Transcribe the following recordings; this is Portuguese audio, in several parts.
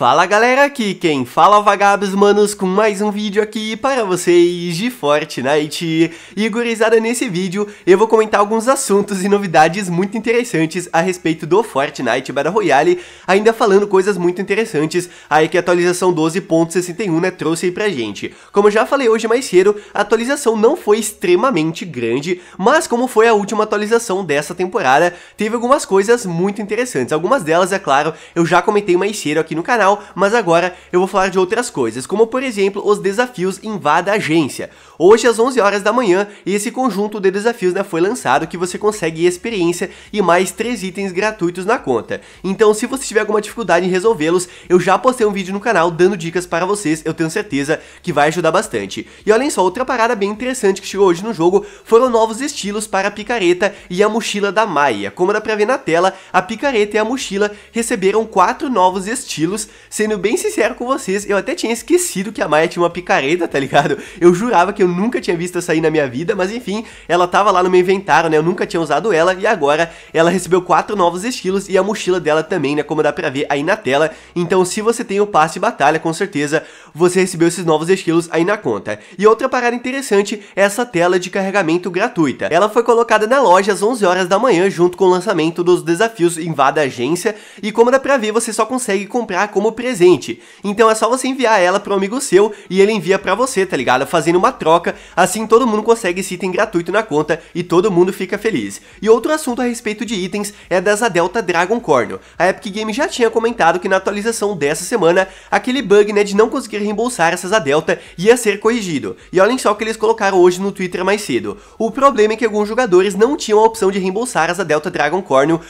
Fala galera, aqui quem fala é vagabos manos com mais um vídeo aqui para vocês de Fortnite E gurizada, nesse vídeo eu vou comentar alguns assuntos e novidades muito interessantes a respeito do Fortnite Battle Royale Ainda falando coisas muito interessantes aí que a atualização 12.61 né, trouxe aí pra gente Como eu já falei hoje mais cedo, a atualização não foi extremamente grande Mas como foi a última atualização dessa temporada, teve algumas coisas muito interessantes Algumas delas, é claro, eu já comentei mais cedo aqui no canal mas agora eu vou falar de outras coisas, como por exemplo os desafios Invada a Agência. Hoje às 11 horas da manhã, esse conjunto de desafios né, foi lançado que você consegue experiência e mais 3 itens gratuitos na conta. Então se você tiver alguma dificuldade em resolvê-los, eu já postei um vídeo no canal dando dicas para vocês, eu tenho certeza que vai ajudar bastante. E olhem só, outra parada bem interessante que chegou hoje no jogo foram novos estilos para a picareta e a mochila da Maia. Como dá pra ver na tela, a picareta e a mochila receberam quatro novos estilos Sendo bem sincero com vocês, eu até tinha esquecido que a Maia tinha uma picareta, tá ligado? Eu jurava que eu nunca tinha visto essa aí na minha vida, mas enfim, ela tava lá no meu inventário, né? Eu nunca tinha usado ela e agora ela recebeu quatro novos estilos e a mochila dela também, né? Como dá pra ver aí na tela. Então, se você tem o passe batalha, com certeza você recebeu esses novos estilos aí na conta. E outra parada interessante é essa tela de carregamento gratuita. Ela foi colocada na loja às 11 horas da manhã, junto com o lançamento dos desafios Invada Agência. E como dá pra ver, você só consegue comprar com como presente. Então é só você enviar ela para um amigo seu e ele envia para você, tá ligado? Fazendo uma troca, assim todo mundo consegue esse item gratuito na conta e todo mundo fica feliz. E outro assunto a respeito de itens é das a Delta Dragon A Epic Games já tinha comentado que na atualização dessa semana, aquele bug né, de não conseguir reembolsar essas a Delta ia ser corrigido. E olhem só o que eles colocaram hoje no Twitter mais cedo. O problema é que alguns jogadores não tinham a opção de reembolsar as a Delta Dragon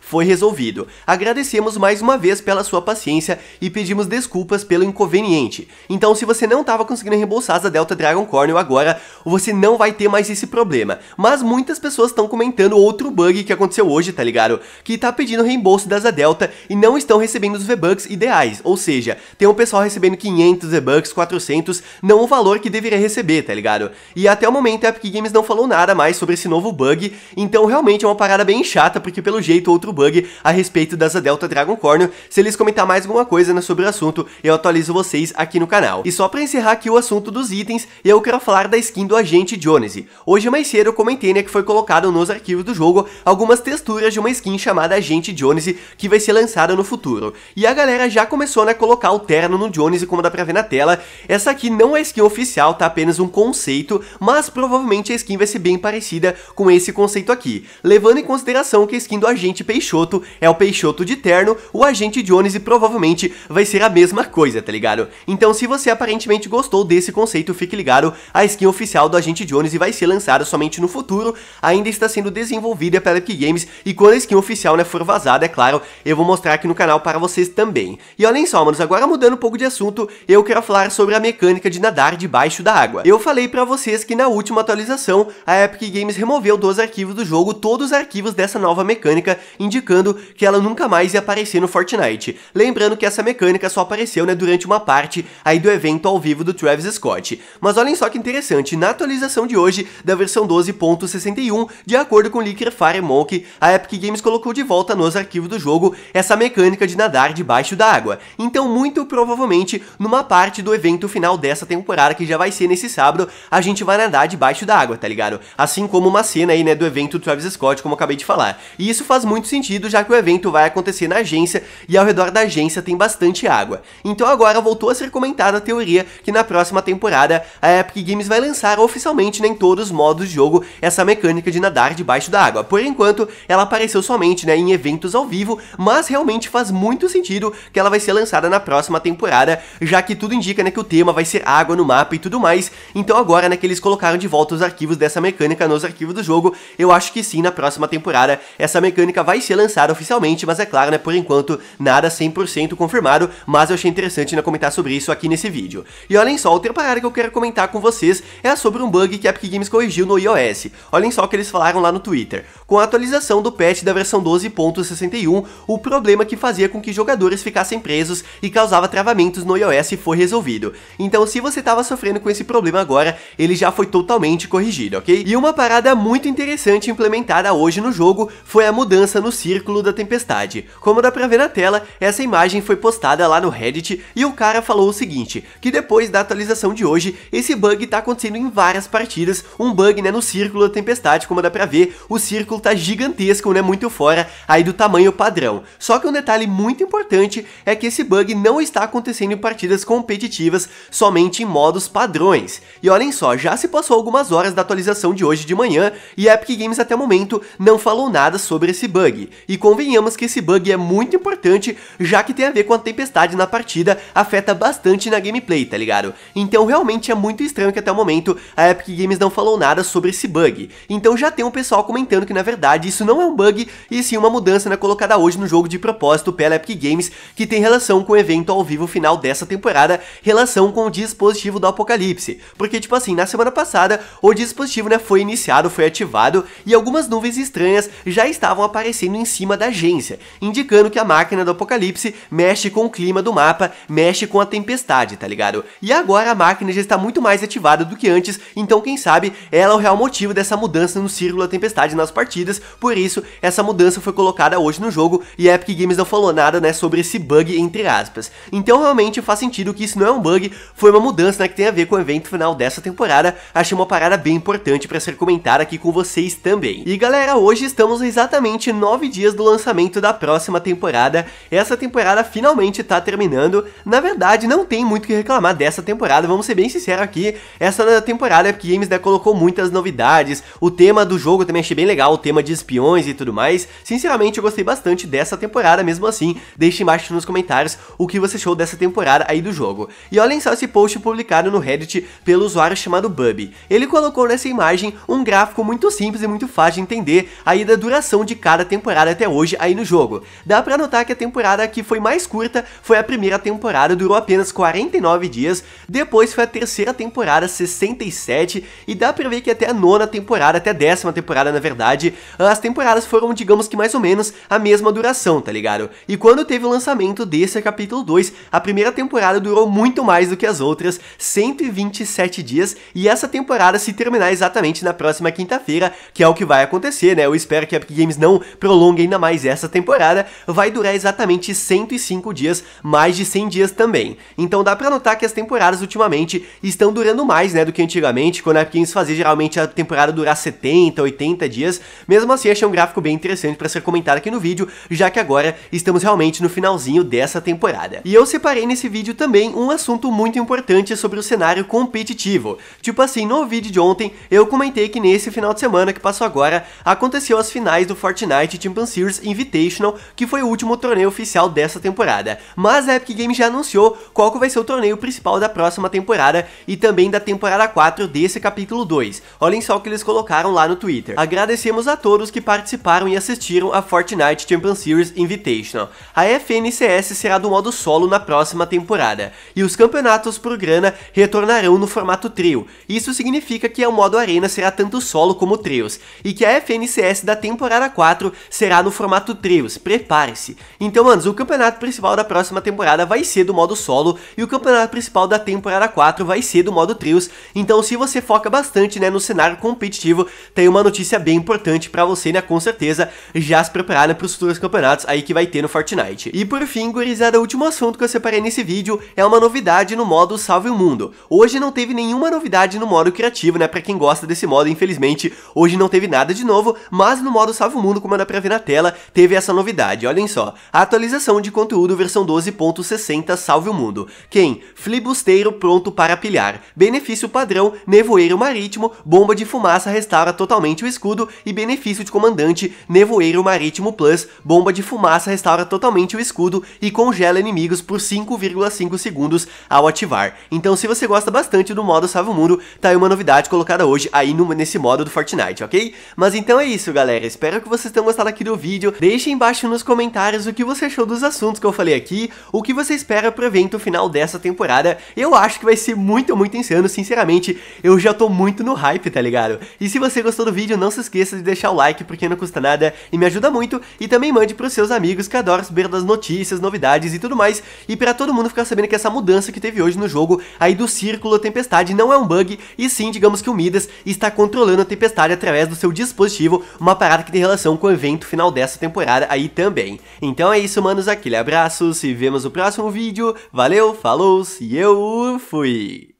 foi resolvido. Agradecemos mais uma vez pela sua paciência e pedimos desculpas pelo inconveniente. Então, se você não estava conseguindo reembolsar as da Delta Dragon Cornel agora, você não vai ter mais esse problema. Mas muitas pessoas estão comentando outro bug que aconteceu hoje, tá ligado? Que tá pedindo reembolso das da Delta e não estão recebendo os V-Bucks ideais, ou seja, tem um pessoal recebendo 500 V-Bucks, 400, não o valor que deveria receber, tá ligado? E até o momento a Epic Games não falou nada mais sobre esse novo bug, então realmente é uma parada bem chata, porque pelo jeito outro bug a respeito das da Delta Dragon Cornel, se eles comentar mais alguma coisa, sobre o assunto, eu atualizo vocês aqui no canal. E só pra encerrar aqui o assunto dos itens, eu quero falar da skin do agente Jonesy. Hoje mais cedo eu comentei né, que foi colocado nos arquivos do jogo algumas texturas de uma skin chamada agente Jonesy, que vai ser lançada no futuro. E a galera já começou né, a colocar o terno no Jonesy, como dá pra ver na tela. Essa aqui não é skin oficial, tá apenas um conceito, mas provavelmente a skin vai ser bem parecida com esse conceito aqui. Levando em consideração que a skin do agente Peixoto é o Peixoto de terno, o agente Jones provavelmente vai ser a mesma coisa, tá ligado? Então se você aparentemente gostou desse conceito, fique ligado, a skin oficial do Agente Jones vai ser lançada somente no futuro, ainda está sendo desenvolvida pela Epic Games e quando a skin oficial né, for vazada, é claro, eu vou mostrar aqui no canal para vocês também. E olhem só, manos, agora mudando um pouco de assunto, eu quero falar sobre a mecânica de nadar debaixo da água. Eu falei para vocês que na última atualização, a Epic Games removeu dos arquivos do jogo todos os arquivos dessa nova mecânica, indicando que ela nunca mais ia aparecer no Fortnite. Lembrando que essa mecânica mecânica só apareceu né, durante uma parte aí do evento ao vivo do Travis Scott. Mas olhem só que interessante, na atualização de hoje da versão 12.61, de acordo com Licker Firemonk, a Epic Games colocou de volta nos arquivos do jogo essa mecânica de nadar debaixo da água. Então, muito provavelmente, numa parte do evento final dessa temporada, que já vai ser nesse sábado, a gente vai nadar debaixo da água, tá ligado? Assim como uma cena aí, né, do evento Travis Scott, como eu acabei de falar. E isso faz muito sentido, já que o evento vai acontecer na agência, e ao redor da agência tem bastante bastante água. Então agora voltou a ser comentada a teoria que na próxima temporada a Epic Games vai lançar oficialmente né, em todos os modos de jogo essa mecânica de nadar debaixo da água. Por enquanto, ela apareceu somente né, em eventos ao vivo, mas realmente faz muito sentido que ela vai ser lançada na próxima temporada, já que tudo indica né, que o tema vai ser água no mapa e tudo mais. Então agora né, que eles colocaram de volta os arquivos dessa mecânica nos arquivos do jogo, eu acho que sim, na próxima temporada essa mecânica vai ser lançada oficialmente, mas é claro, né, por enquanto nada 100% confirmado claro, mas eu achei interessante né, comentar sobre isso aqui nesse vídeo. E olhem só, outra parada que eu quero comentar com vocês é sobre um bug que a Epic Games corrigiu no iOS. Olhem só o que eles falaram lá no Twitter. Com a atualização do patch da versão 12.61, o problema que fazia com que jogadores ficassem presos e causava travamentos no iOS foi resolvido. Então se você estava sofrendo com esse problema agora, ele já foi totalmente corrigido, ok? E uma parada muito interessante implementada hoje no jogo foi a mudança no círculo da tempestade. Como dá pra ver na tela, essa imagem foi postada lá no Reddit e o cara falou o seguinte, que depois da atualização de hoje, esse bug tá acontecendo em várias partidas, um bug né, no círculo da tempestade, como dá pra ver, o círculo tá gigantesco, né, muito fora aí do tamanho padrão. Só que um detalhe muito importante é que esse bug não está acontecendo em partidas competitivas, somente em modos padrões. E olhem só, já se passou algumas horas da atualização de hoje de manhã e a Epic Games até o momento não falou nada sobre esse bug. E convenhamos que esse bug é muito importante, já que tem a ver com a tempestade na partida afeta bastante na gameplay, tá ligado? Então realmente é muito estranho que até o momento a Epic Games não falou nada sobre esse bug. Então já tem um pessoal comentando que na verdade isso não é um bug e sim uma mudança na colocada hoje no jogo de propósito pela Epic Games que tem relação com o evento ao vivo final dessa temporada, relação com o dispositivo do Apocalipse. Porque tipo assim, na semana passada o dispositivo né, foi iniciado, foi ativado e algumas nuvens estranhas já estavam aparecendo em cima da agência, indicando que a máquina do Apocalipse mexe com com o clima do mapa, mexe com a tempestade, tá ligado? E agora a máquina já está muito mais ativada do que antes, então quem sabe ela é o real motivo dessa mudança no círculo da tempestade nas partidas, por isso essa mudança foi colocada hoje no jogo e a Epic Games não falou nada, né, sobre esse bug entre aspas. Então realmente faz sentido que isso não é um bug, foi uma mudança, né, que tem a ver com o evento final dessa temporada. Achei uma parada bem importante para ser comentada aqui com vocês também. E galera, hoje estamos exatamente nove dias do lançamento da próxima temporada. Essa temporada finalmente realmente tá terminando. Na verdade, não tem muito o que reclamar dessa temporada, vamos ser bem sinceros aqui. Essa temporada é a Games né, colocou muitas novidades, o tema do jogo também achei bem legal, o tema de espiões e tudo mais. Sinceramente, eu gostei bastante dessa temporada, mesmo assim, deixe embaixo nos comentários o que você achou dessa temporada aí do jogo. E olhem só esse post publicado no Reddit pelo usuário chamado Bubby. Ele colocou nessa imagem um gráfico muito simples e muito fácil de entender aí da duração de cada temporada até hoje aí no jogo. Dá pra notar que a temporada aqui foi mais curta foi a primeira temporada, durou apenas 49 dias, depois foi a terceira temporada, 67, e dá pra ver que até a nona temporada, até a décima temporada na verdade, as temporadas foram, digamos que mais ou menos, a mesma duração, tá ligado? E quando teve o lançamento desse capítulo 2, a primeira temporada durou muito mais do que as outras, 127 dias, e essa temporada se terminar exatamente na próxima quinta-feira, que é o que vai acontecer, né? Eu espero que a Epic Games não prolongue ainda mais essa temporada, vai durar exatamente 105 dias dias, mais de 100 dias também. Então dá pra notar que as temporadas ultimamente estão durando mais, né, do que antigamente, quando a Atkins fazia geralmente a temporada durar 70, 80 dias. Mesmo assim, achei um gráfico bem interessante para ser comentado aqui no vídeo, já que agora estamos realmente no finalzinho dessa temporada. E eu separei nesse vídeo também um assunto muito importante sobre o cenário competitivo. Tipo assim, no vídeo de ontem, eu comentei que nesse final de semana que passou agora, aconteceu as finais do Fortnite Champions Series Invitational, que foi o último torneio oficial dessa temporada mas a Epic Games já anunciou qual que vai ser o torneio principal da próxima temporada e também da temporada 4 desse capítulo 2. Olhem só o que eles colocaram lá no Twitter. Agradecemos a todos que participaram e assistiram a Fortnite Champion Series Invitational. A FNCS será do modo solo na próxima temporada, e os campeonatos por grana retornarão no formato trio. Isso significa que o modo arena será tanto solo como trios, e que a FNCS da temporada 4 será no formato trios, prepare-se. Então, manos, o campeonato principal da próxima temporada vai ser do modo solo e o campeonato principal da temporada 4 vai ser do modo trios. Então, se você foca bastante né, no cenário competitivo, tem uma notícia bem importante para você, né? Com certeza, já se preparar né, para os futuros campeonatos aí que vai ter no Fortnite. E por fim, gurizada, o último assunto que eu separei nesse vídeo é uma novidade no modo Salve o Mundo. Hoje não teve nenhuma novidade no modo criativo, né? Para quem gosta desse modo, infelizmente, hoje não teve nada de novo, mas no modo Salve o Mundo, como dá pra ver na tela, teve essa novidade. Olhem só, a atualização de conteúdo versão 12.60 salve o mundo. Quem? Flibusteiro pronto para pilhar. Benefício padrão, nevoeiro marítimo, bomba de fumaça restaura totalmente o escudo e benefício de comandante, nevoeiro marítimo plus, bomba de fumaça restaura totalmente o escudo e congela inimigos por 5,5 segundos ao ativar. Então se você gosta bastante do modo salve o mundo, tá aí uma novidade colocada hoje aí no, nesse modo do Fortnite, ok? Mas então é isso galera, espero que vocês tenham gostado aqui do vídeo, deixe embaixo nos comentários o que você achou dos assuntos que eu falei aqui aqui o que você espera pro evento final dessa temporada. Eu acho que vai ser muito, muito insano, sinceramente. Eu já tô muito no hype, tá ligado? E se você gostou do vídeo, não se esqueça de deixar o like, porque não custa nada e me ajuda muito. E também mande pros seus amigos que adoram saber das notícias, novidades e tudo mais. E para todo mundo ficar sabendo que essa mudança que teve hoje no jogo, aí do Círculo Tempestade, não é um bug, e sim, digamos que o Midas está controlando a tempestade através do seu dispositivo, uma parada que tem relação com o evento final dessa temporada aí também. Então é isso, manos, aquele abraço, se vemos no próximo vídeo. Valeu, falou e eu fui!